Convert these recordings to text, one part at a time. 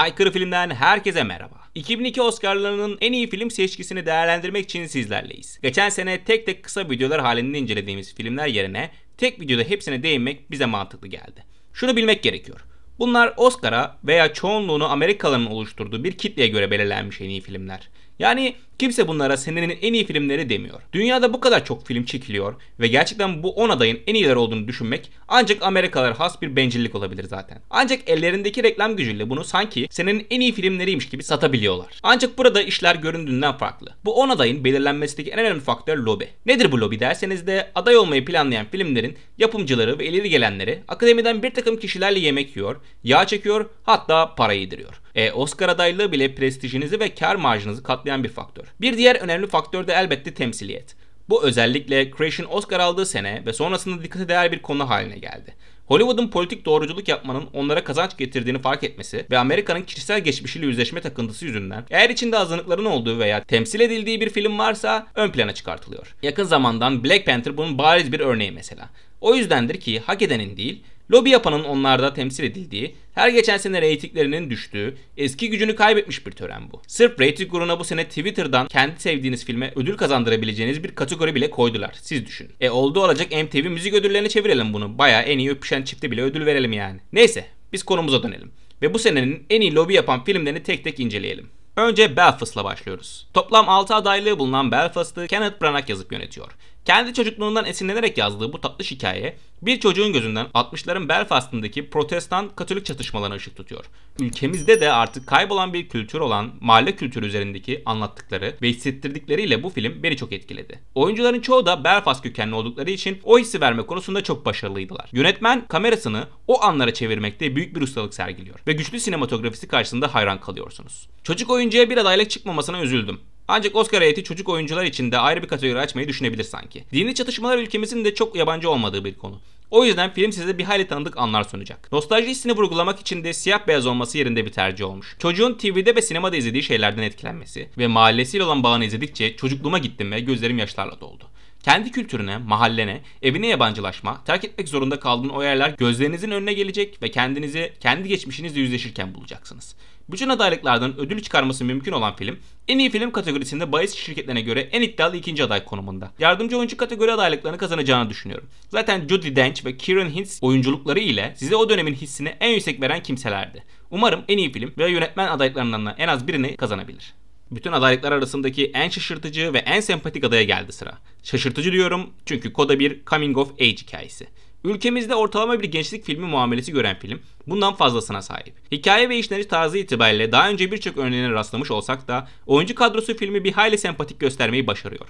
Aykırı Film'den herkese merhaba. 2002 Oscar'larının en iyi film seçkisini değerlendirmek için sizlerleyiz. Geçen sene tek tek kısa videolar halinde incelediğimiz filmler yerine tek videoda hepsine değinmek bize mantıklı geldi. Şunu bilmek gerekiyor. Bunlar Oscar'a veya çoğunluğunu Amerikalıların oluşturduğu bir kitleye göre belirlenmiş en iyi filmler. Yani Kimse bunlara senenin en iyi filmleri demiyor. Dünyada bu kadar çok film çekiliyor ve gerçekten bu 10 adayın en iyiler olduğunu düşünmek ancak Amerikalılar has bir bencillik olabilir zaten. Ancak ellerindeki reklam gücüyle bunu sanki senenin en iyi filmleriymiş gibi satabiliyorlar. Ancak burada işler göründüğünden farklı. Bu 10 adayın belirlenmesindeki en önemli faktör lobi. Nedir bu lobi derseniz de aday olmayı planlayan filmlerin yapımcıları ve ileri gelenleri akademiden bir takım kişilerle yemek yiyor, yağ çekiyor hatta para yediriyor. E, Oscar adaylığı bile prestijinizi ve kar marjınızı katlayan bir faktör. Bir diğer önemli faktör de elbette temsiliyet. Bu özellikle Crash'in Oscar aldığı sene ve sonrasında dikkate değer bir konu haline geldi. Hollywood'un politik doğruculuk yapmanın onlara kazanç getirdiğini fark etmesi ve Amerika'nın kişisel geçmişiyle yüzleşme takıntısı yüzünden eğer içinde azınlıkların olduğu veya temsil edildiği bir film varsa ön plana çıkartılıyor. Yakın zamandan Black Panther bunun bariz bir örneği mesela. O yüzdendir ki hak edenin değil, Lobi yapanın onlarda temsil edildiği, her geçen sene reytinglerinin düştüğü, eski gücünü kaybetmiş bir tören bu. Sırf reyting grubuna bu sene Twitter'dan kendi sevdiğiniz filme ödül kazandırabileceğiniz bir kategori bile koydular. Siz düşünün. E oldu olacak MTV müzik ödüllerini çevirelim bunu. Baya en iyi öpüşen çifte bile ödül verelim yani. Neyse biz konumuza dönelim. Ve bu senenin en iyi lobi yapan filmlerini tek tek inceleyelim. Önce Belfast'la başlıyoruz. Toplam 6 adaylığı bulunan Belfast'ı Kenneth Branagh yazıp yönetiyor. Kendi çocukluğundan esinlenerek yazdığı bu tatlı hikaye bir çocuğun gözünden 60'ların Belfast'ındaki protestan katolik çatışmalarına ışık tutuyor. Ülkemizde de artık kaybolan bir kültür olan mahalle kültürü üzerindeki anlattıkları ve hissettirdikleriyle bu film beni çok etkiledi. Oyuncuların çoğu da Belfast kökenli oldukları için o hissi verme konusunda çok başarılıydılar. Yönetmen kamerasını o anlara çevirmekte büyük bir ustalık sergiliyor ve güçlü sinematografisi karşısında hayran kalıyorsunuz. Çocuk oyuncuya bir adaylık çıkmamasına üzüldüm. Ancak Oscar heyeti çocuk oyuncular için de ayrı bir kategori açmayı düşünebilir sanki. Dini çatışmalar ülkemizin de çok yabancı olmadığı bir konu. O yüzden film size bir hayli tanıdık anlar sunacak. Nostalji hissini vurgulamak için de siyah beyaz olması yerinde bir tercih olmuş. Çocuğun TV'de ve sinemada izlediği şeylerden etkilenmesi ve mahallesiyle olan bağını izledikçe çocukluğuma gittim ve gözlerim yaşlarla doldu. Kendi kültürüne, mahallene, evine yabancılaşma, terk etmek zorunda kaldığın o yerler gözlerinizin önüne gelecek ve kendinizi kendi geçmişinizle yüzleşirken bulacaksınız. Bütün adaylıklardan ödül çıkarması mümkün olan film, en iyi film kategorisinde bahis şirketlerine göre en iddialı ikinci aday konumunda. Yardımcı oyuncu kategori adaylıklarını kazanacağını düşünüyorum. Zaten Judy Dench ve Kieran Hintz oyunculukları ile size o dönemin hissini en yüksek veren kimselerdi. Umarım en iyi film veya yönetmen adaylıklarından en az birini kazanabilir bütün adaylıklar arasındaki en şaşırtıcı ve en sempatik adaya geldi sıra. Şaşırtıcı diyorum çünkü koda bir coming of age hikayesi. Ülkemizde ortalama bir gençlik filmi muamelesi gören film bundan fazlasına sahip. Hikaye ve işleniş tarzı itibariyle daha önce birçok örneğine rastlamış olsak da oyuncu kadrosu filmi bir hayli sempatik göstermeyi başarıyor.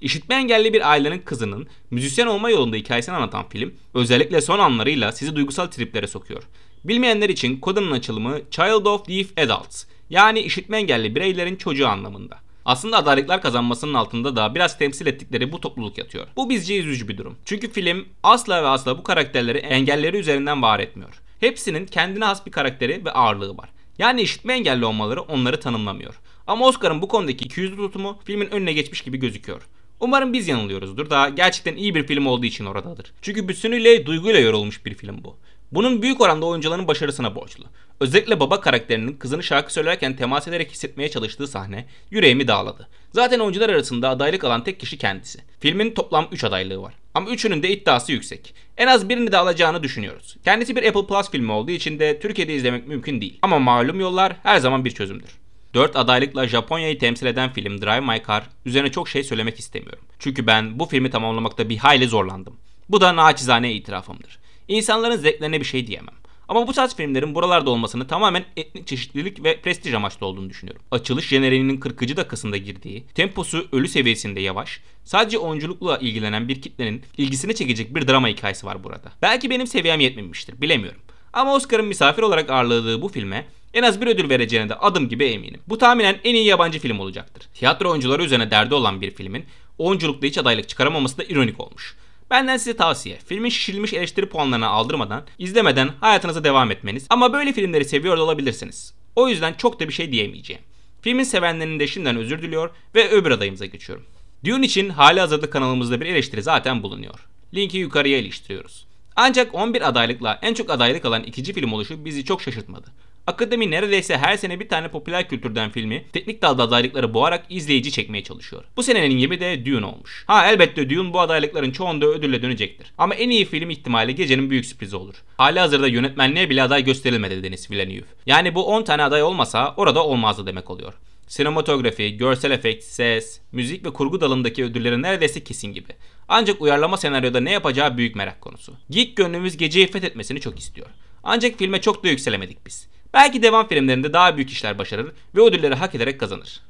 İşitme engelli bir ailenin kızının müzisyen olma yolunda hikayesini anlatan film özellikle son anlarıyla sizi duygusal triplere sokuyor. Bilmeyenler için kodının açılımı Child of Deaf Adults yani işitme engelli bireylerin çocuğu anlamında. Aslında adaletler kazanmasının altında da biraz temsil ettikleri bu topluluk yatıyor. Bu bizce üzücü bir durum. Çünkü film asla ve asla bu karakterleri engelleri üzerinden var etmiyor. Hepsinin kendine has bir karakteri ve ağırlığı var. Yani işitme engelli olmaları onları tanımlamıyor. Ama Oscar'ın bu konudaki ikiyüzlü tutumu filmin önüne geçmiş gibi gözüküyor. Umarım biz yanılıyoruzdur da gerçekten iyi bir film olduğu için oradadır. Çünkü bütünüyle duyguyla yorulmuş bir film bu. Bunun büyük oranda oyuncuların başarısına borçlu. Özellikle baba karakterinin kızını şarkı söylerken temas ederek hissetmeye çalıştığı sahne yüreğimi dağladı. Zaten oyuncular arasında adaylık alan tek kişi kendisi. Filmin toplam 3 adaylığı var. Ama üçünün de iddiası yüksek. En az birini de alacağını düşünüyoruz. Kendisi bir Apple Plus filmi olduğu için de Türkiye'de izlemek mümkün değil. Ama malum yollar her zaman bir çözümdür. 4 adaylıkla Japonya'yı temsil eden film Drive My Car üzerine çok şey söylemek istemiyorum. Çünkü ben bu filmi tamamlamakta bir hayli zorlandım. Bu da naçizane itirafımdır. İnsanların zevklerine bir şey diyemem. Ama bu tarz filmlerin buralarda olmasını tamamen etnik çeşitlilik ve prestij amaçlı olduğunu düşünüyorum. Açılış jeneriğinin 40. dakikasında girdiği, temposu ölü seviyesinde yavaş, sadece oyunculukla ilgilenen bir kitlenin ilgisini çekecek bir drama hikayesi var burada. Belki benim seviyem yetmemiştir, bilemiyorum. Ama Oscar'ın misafir olarak ağırladığı bu filme en az bir ödül vereceğine de adım gibi eminim. Bu tahminen en iyi yabancı film olacaktır. Tiyatro oyuncuları üzerine derdi olan bir filmin oyunculukta hiç adaylık çıkaramaması da ironik olmuş. Benden size tavsiye. Filmin şişirilmiş eleştiri puanlarına aldırmadan, izlemeden hayatınıza devam etmeniz ama böyle filmleri seviyor da olabilirsiniz. O yüzden çok da bir şey diyemeyeceğim. Filmin sevenlerinin de şimdiden özür diliyor ve öbür adayımıza geçiyorum. Dune için hali hazırda kanalımızda bir eleştiri zaten bulunuyor. Linki yukarıya iliştiriyoruz. Ancak 11 adaylıkla en çok adaylık alan ikinci film oluşu bizi çok şaşırtmadı. Akademi neredeyse her sene bir tane popüler kültürden filmi teknik dalda adaylıkları boğarak izleyici çekmeye çalışıyor. Bu senenin gibi de Dune olmuş. Ha elbette Dune bu adaylıkların çoğunda ödülle dönecektir. Ama en iyi film ihtimali gecenin büyük sürprizi olur. Hali hazırda yönetmenliğe bile aday gösterilmedi Denis Villeneuve. Yani bu 10 tane aday olmasa orada olmazdı demek oluyor. Sinematografi, görsel efekt, ses, müzik ve kurgu dalındaki ödülleri neredeyse kesin gibi. Ancak uyarlama senaryoda ne yapacağı büyük merak konusu. Geek gönlümüz geceyi fethetmesini çok istiyor. Ancak filme çok da yükselemedik biz. Belki devam filmlerinde daha büyük işler başarır ve ödülleri hak ederek kazanır.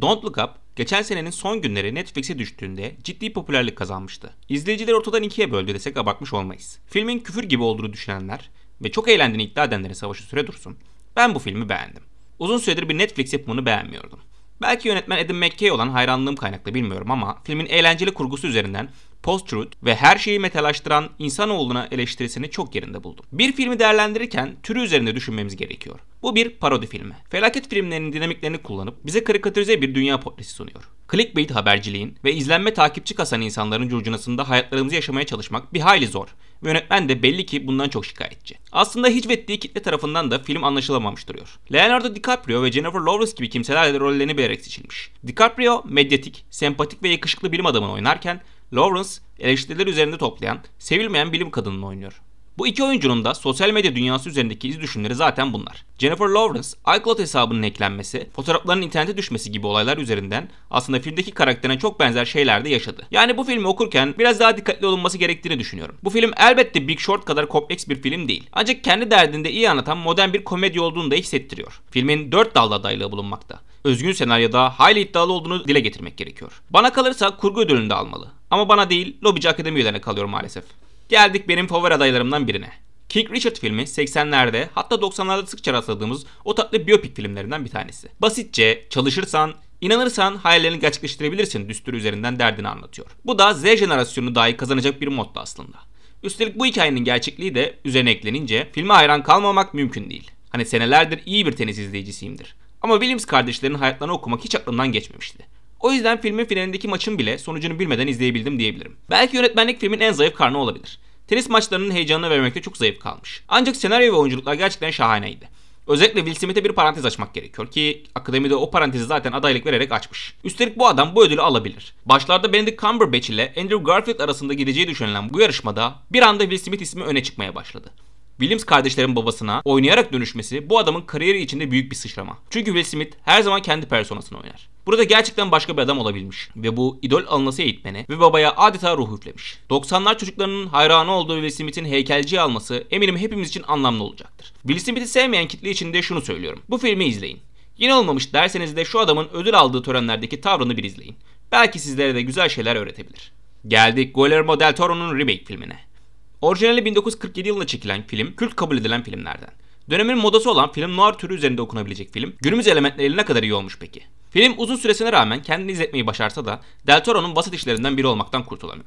Don't Look Up, geçen senenin son günleri Netflix'e düştüğünde ciddi popülerlik kazanmıştı. İzleyicileri ortadan ikiye böldü desek abartmış olmayız. Filmin küfür gibi olduğunu düşünenler ve çok eğlendiğini iddia edenlere savaşı süre dursun, ben bu filmi beğendim. Uzun süredir bir Netflix yapımını beğenmiyordum. Belki yönetmen Adam McKay olan hayranlığım kaynaklı bilmiyorum ama filmin eğlenceli kurgusu üzerinden post-truth ve her şeyi metalaştıran insanoğluna eleştirisini çok yerinde buldum. Bir filmi değerlendirirken türü üzerinde düşünmemiz gerekiyor. Bu bir parodi filmi. Felaket filmlerinin dinamiklerini kullanıp bize karikatürize bir dünya potresi sunuyor. Clickbait haberciliğin ve izlenme takipçi kasan insanların curcunasında hayatlarımızı yaşamaya çalışmak bir hayli zor. Ve yönetmen de belli ki bundan çok şikayetçi. Aslında hicvettiği kitle tarafından da film anlaşılamamış duruyor. Leonardo DiCaprio ve Jennifer Lawrence gibi kimseler rollerini bilerek seçilmiş. DiCaprio medyatik, sempatik ve yakışıklı bilim adamını oynarken Lawrence eleştiriler üzerinde toplayan, sevilmeyen bilim kadınını oynuyor. Bu iki oyuncunun da sosyal medya dünyası üzerindeki iz düşümleri zaten bunlar. Jennifer Lawrence, iCloud hesabının eklenmesi, fotoğrafların internete düşmesi gibi olaylar üzerinden aslında filmdeki karakterine çok benzer şeyler de yaşadı. Yani bu filmi okurken biraz daha dikkatli olunması gerektiğini düşünüyorum. Bu film elbette Big Short kadar kompleks bir film değil. Ancak kendi derdinde iyi anlatan modern bir komedi olduğunu da hissettiriyor. Filmin dört dalda adaylığı bulunmakta. Özgün senaryoda hayli iddialı olduğunu dile getirmek gerekiyor. Bana kalırsa kurgu ödülünü de almalı. Ama bana değil, lobici akademi üyelerine kalıyor maalesef. Geldik benim favori adaylarımdan birine. King Richard filmi 80'lerde hatta 90'larda sıkça rastladığımız o tatlı biyopik filmlerinden bir tanesi. Basitçe çalışırsan inanırsan hayallerini gerçekleştirebilirsin düsturu üzerinden derdini anlatıyor. Bu da Z jenerasyonu dahi kazanacak bir modda aslında. Üstelik bu hikayenin gerçekliği de üzerine eklenince filme hayran kalmamak mümkün değil. Hani senelerdir iyi bir tenis izleyicisiyimdir. Ama Williams kardeşlerin hayatlarını okumak hiç aklımdan geçmemişti. O yüzden filmin finalindeki maçın bile sonucunu bilmeden izleyebildim diyebilirim. Belki yönetmenlik filmin en zayıf karnı olabilir. Tenis maçlarının heyecanını vermekte çok zayıf kalmış. Ancak senaryo ve oyunculuklar gerçekten şahaneydi. Özellikle Will Smith'e bir parantez açmak gerekiyor ki akademide o parantezi zaten adaylık vererek açmış. Üstelik bu adam bu ödülü alabilir. Başlarda Benedict Cumberbatch ile Andrew Garfield arasında gideceği düşünülen bu yarışmada bir anda Will Smith ismi öne çıkmaya başladı. Williams kardeşlerin babasına oynayarak dönüşmesi bu adamın kariyeri içinde büyük bir sıçrama. Çünkü Will Smith her zaman kendi personasını oynar. Burada gerçekten başka bir adam olabilmiş ve bu idol alınası eğitmeni ve babaya adeta ruh üflemiş. 90'lar çocuklarının hayranı olduğu Will Smith'in heykelci alması eminim hepimiz için anlamlı olacaktır. Will Smith'i sevmeyen kitle için de şunu söylüyorum. Bu filmi izleyin. Yine olmamış derseniz de şu adamın ödül aldığı törenlerdeki tavrını bir izleyin. Belki sizlere de güzel şeyler öğretebilir. Geldik Guillermo del Toro'nun remake filmine. Orijinali 1947 yılında çekilen film, kült kabul edilen filmlerden. Dönemin modası olan film noir türü üzerinde okunabilecek film günümüz elementleriyle ne kadar iyi olmuş peki? Film uzun süresine rağmen kendini izletmeyi başarsa da Del Toro'nun basit işlerinden biri olmaktan kurtulamıyor.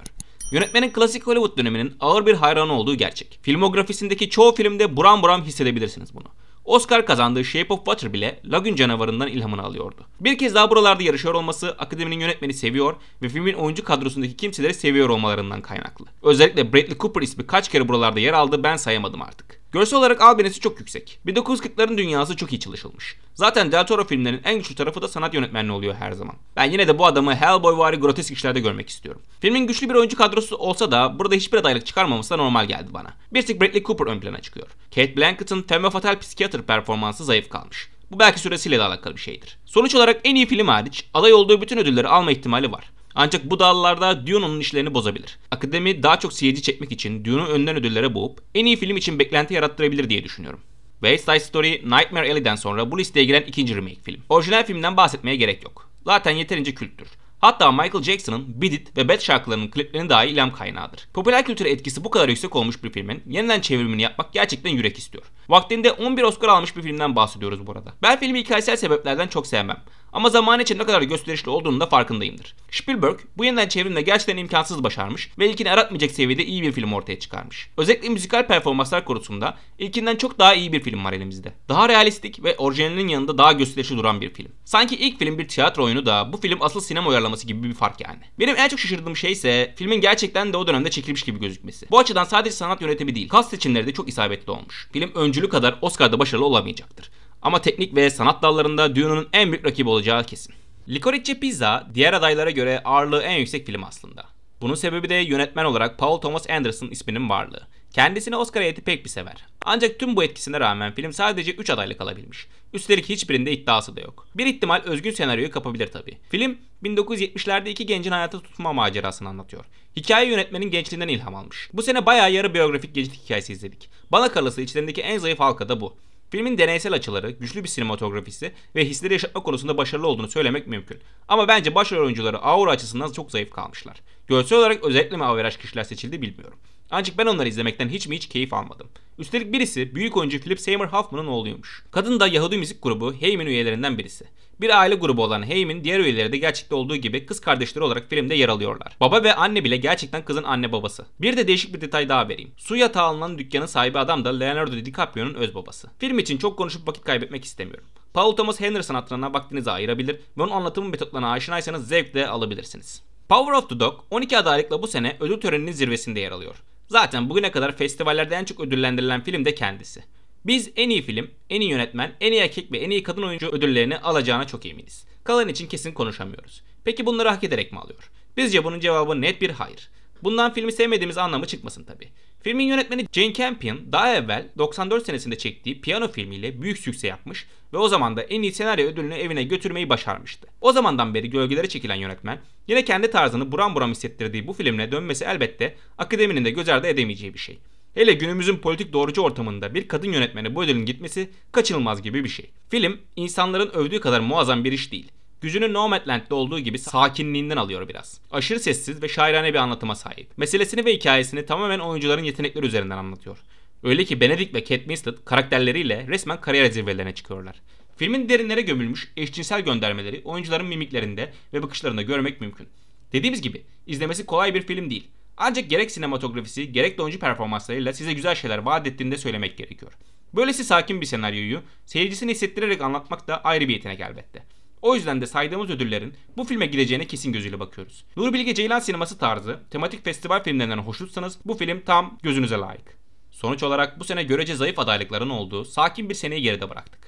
Yönetmenin klasik Hollywood döneminin ağır bir hayranı olduğu gerçek. Filmografisindeki çoğu filmde buram buram hissedebilirsiniz bunu. Oscar kazandığı Shape of Water bile Lagün canavarından ilhamını alıyordu. Bir kez daha buralarda yarışıyor olması akademinin yönetmeni seviyor ve filmin oyuncu kadrosundaki kimseleri seviyor olmalarından kaynaklı. Özellikle Bradley Cooper ismi kaç kere buralarda yer aldı ben sayamadım artık. Görsel olarak albenisi çok yüksek. 1940'ların dünyası çok iyi çalışılmış. Zaten Del Toro filmlerinin en güçlü tarafı da sanat yönetmenliği oluyor her zaman. Ben yine de bu adamı Hellboy vari grotesk işlerde görmek istiyorum. Filmin güçlü bir oyuncu kadrosu olsa da burada hiçbir adaylık çıkarmaması da normal geldi bana. Bir tek Bradley Cooper ön plana çıkıyor. Kate Blankett'ın Temme Fatal Psikiyater performansı zayıf kalmış. Bu belki süresiyle de alakalı bir şeydir. Sonuç olarak en iyi film hariç aday olduğu bütün ödülleri alma ihtimali var. Ancak bu dallarda Dune onun işlerini bozabilir. Akademi daha çok seyirci çekmek için Dune'u önden ödüllere boğup en iyi film için beklenti yarattırabilir diye düşünüyorum. West Side Story, Nightmare Alley'den sonra bu listeye giren ikinci remake film. Orijinal filmden bahsetmeye gerek yok. Zaten yeterince kültür. Hatta Michael Jackson'ın Beat It ve Bad şarkılarının kliplerini dahi ilham kaynağıdır. Popüler kültüre etkisi bu kadar yüksek olmuş bir filmin yeniden çevrimini yapmak gerçekten yürek istiyor. Vaktinde 11 Oscar almış bir filmden bahsediyoruz burada. Ben filmi hikayesel sebeplerden çok sevmem. Ama zaman için ne kadar gösterişli olduğunun da farkındayımdır. Spielberg bu yeniden çevrimle gerçekten imkansız başarmış ve ilkini aratmayacak seviyede iyi bir film ortaya çıkarmış. Özellikle müzikal performanslar konusunda ilkinden çok daha iyi bir film var elimizde. Daha realistik ve orijinalinin yanında daha gösterişli duran bir film. Sanki ilk film bir tiyatro oyunu da bu film asıl sinema uyarlaması gibi bir fark yani. Benim en çok şaşırdığım şey ise filmin gerçekten de o dönemde çekilmiş gibi gözükmesi. Bu açıdan sadece sanat yönetimi değil, kast seçimleri de çok isabetli olmuş. Film öncülü kadar Oscar'da başarılı olamayacaktır. Ama teknik ve sanat dallarında Dune'un en büyük rakibi olacağı kesin. Licorice Pizza diğer adaylara göre ağırlığı en yüksek film aslında. Bunun sebebi de yönetmen olarak Paul Thomas Anderson isminin varlığı. Kendisini Oscar heyeti pek bir sever. Ancak tüm bu etkisine rağmen film sadece 3 adayla kalabilmiş. Üstelik hiçbirinde iddiası da yok. Bir ihtimal özgün senaryoyu kapabilir tabi. Film 1970'lerde iki gencin hayata tutma macerasını anlatıyor. Hikaye yönetmenin gençliğinden ilham almış. Bu sene bayağı yarı biyografik gençlik hikayesi izledik. Bana kalırsa içlerindeki en zayıf halka da bu. Filmin deneysel açıları, güçlü bir sinematografisi ve hisleri yaşatma konusunda başarılı olduğunu söylemek mümkün. Ama bence başrol oyuncuları aura açısından çok zayıf kalmışlar. Görsel olarak özellikle mi averaj kişiler seçildi bilmiyorum. Ancak ben onları izlemekten hiç mi hiç keyif almadım. Üstelik birisi büyük oyuncu Philip Seymour Hoffman'ın oğluymuş. Kadın da Yahudi müzik grubu Heyman üyelerinden birisi. Bir aile grubu olan Heyman diğer üyeleri de gerçekte olduğu gibi kız kardeşleri olarak filmde yer alıyorlar. Baba ve anne bile gerçekten kızın anne babası. Bir de değişik bir detay daha vereyim. Su yatağı alınan dükkanın sahibi adam da Leonardo DiCaprio'nun öz babası. Film için çok konuşup vakit kaybetmek istemiyorum. Paul Thomas Henderson hatırına vaktinizi ayırabilir ve onun anlatımı metotlarına aşinaysanız zevkle alabilirsiniz. Power of the Dog 12 adaylıkla bu sene ödül töreninin zirvesinde yer alıyor. Zaten bugüne kadar festivallerde en çok ödüllendirilen film de kendisi. Biz en iyi film, en iyi yönetmen, en iyi erkek ve en iyi kadın oyuncu ödüllerini alacağına çok eminiz. Kalan için kesin konuşamıyoruz. Peki bunları hak ederek mi alıyor? Bizce bunun cevabı net bir hayır. Bundan filmi sevmediğimiz anlamı çıkmasın tabi. Filmin yönetmeni Jane Campion daha evvel 94 senesinde çektiği piyano filmiyle büyük sükse yapmış ve o zaman da en iyi senaryo ödülünü evine götürmeyi başarmıştı. O zamandan beri gölgelere çekilen yönetmen yine kendi tarzını buram buram hissettirdiği bu filmle dönmesi elbette akademinin de göz ardı edemeyeceği bir şey. Hele günümüzün politik doğrucu ortamında bir kadın yönetmene bu ödülün gitmesi kaçınılmaz gibi bir şey. Film insanların övdüğü kadar muazzam bir iş değil. Gücünü Nomadland'de olduğu gibi sakinliğinden alıyor biraz. Aşırı sessiz ve şairane bir anlatıma sahip. Meselesini ve hikayesini tamamen oyuncuların yetenekleri üzerinden anlatıyor. Öyle ki Benedict ve Kate Winslet karakterleriyle resmen kariyer zirvelerine çıkıyorlar. Filmin derinlere gömülmüş eşcinsel göndermeleri oyuncuların mimiklerinde ve bakışlarında görmek mümkün. Dediğimiz gibi izlemesi kolay bir film değil. Ancak gerek sinematografisi gerek de oyuncu performanslarıyla size güzel şeyler vaat ettiğini de söylemek gerekiyor. Böylesi sakin bir senaryoyu seyircisini hissettirerek anlatmak da ayrı bir yetenek elbette. O yüzden de saydığımız ödüllerin bu filme gideceğine kesin gözüyle bakıyoruz. Nur Bilge Ceylan sineması tarzı tematik festival filmlerinden hoşnutsanız bu film tam gözünüze layık. Sonuç olarak bu sene görece zayıf adaylıkların olduğu sakin bir seneyi geride bıraktık.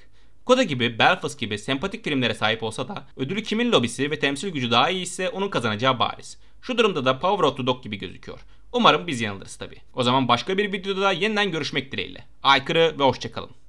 Koda gibi, Belfast gibi sempatik filmlere sahip olsa da ödülü kimin lobisi ve temsil gücü daha iyi ise onun kazanacağı bariz. Şu durumda da Power of the Dog gibi gözüküyor. Umarım biz yanılırız tabii. O zaman başka bir videoda yeniden görüşmek dileğiyle. Aykırı ve hoşçakalın.